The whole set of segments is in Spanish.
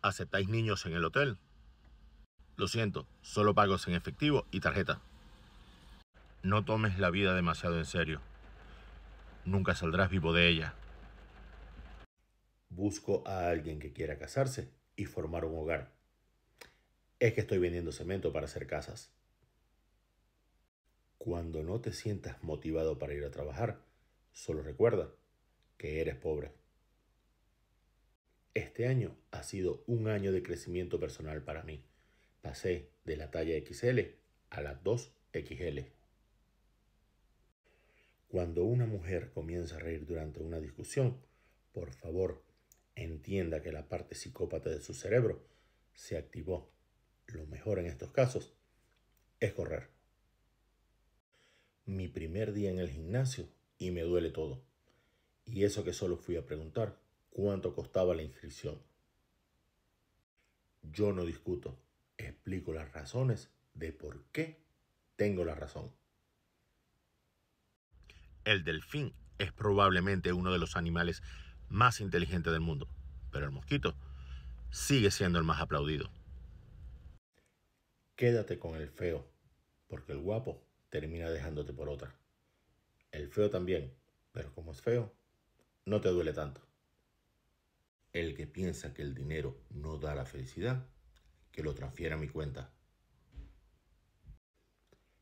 ¿Aceptáis niños en el hotel? Lo siento, solo pagos en efectivo y tarjeta. No tomes la vida demasiado en serio. Nunca saldrás vivo de ella. Busco a alguien que quiera casarse y formar un hogar. Es que estoy vendiendo cemento para hacer casas. Cuando no te sientas motivado para ir a trabajar, solo recuerda que eres pobre. Este año ha sido un año de crecimiento personal para mí. Pasé de la talla XL a la 2XL. Cuando una mujer comienza a reír durante una discusión, por favor, entienda que la parte psicópata de su cerebro se activó. Lo mejor en estos casos es correr. Mi primer día en el gimnasio y me duele todo. Y eso que solo fui a preguntar cuánto costaba la inscripción. Yo no discuto, explico las razones de por qué tengo la razón. El delfín es probablemente uno de los animales más inteligentes del mundo, pero el mosquito sigue siendo el más aplaudido. Quédate con el feo, porque el guapo termina dejándote por otra. El feo también, pero como es feo, no te duele tanto el que piensa que el dinero no da la felicidad, que lo transfiera a mi cuenta.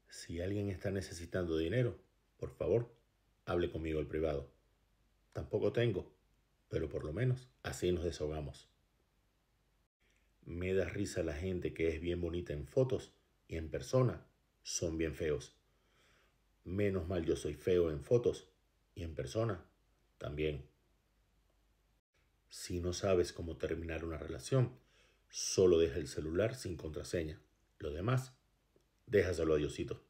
Si alguien está necesitando dinero, por favor, hable conmigo al privado. Tampoco tengo, pero por lo menos así nos desahogamos. Me da risa la gente que es bien bonita en fotos y en persona son bien feos. Menos mal yo soy feo en fotos y en persona también. Si no sabes cómo terminar una relación, solo deja el celular sin contraseña. Lo demás, déjaselo a Diosito.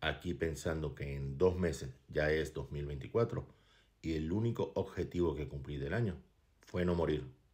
Aquí pensando que en dos meses ya es 2024 y el único objetivo que cumplí del año fue no morir.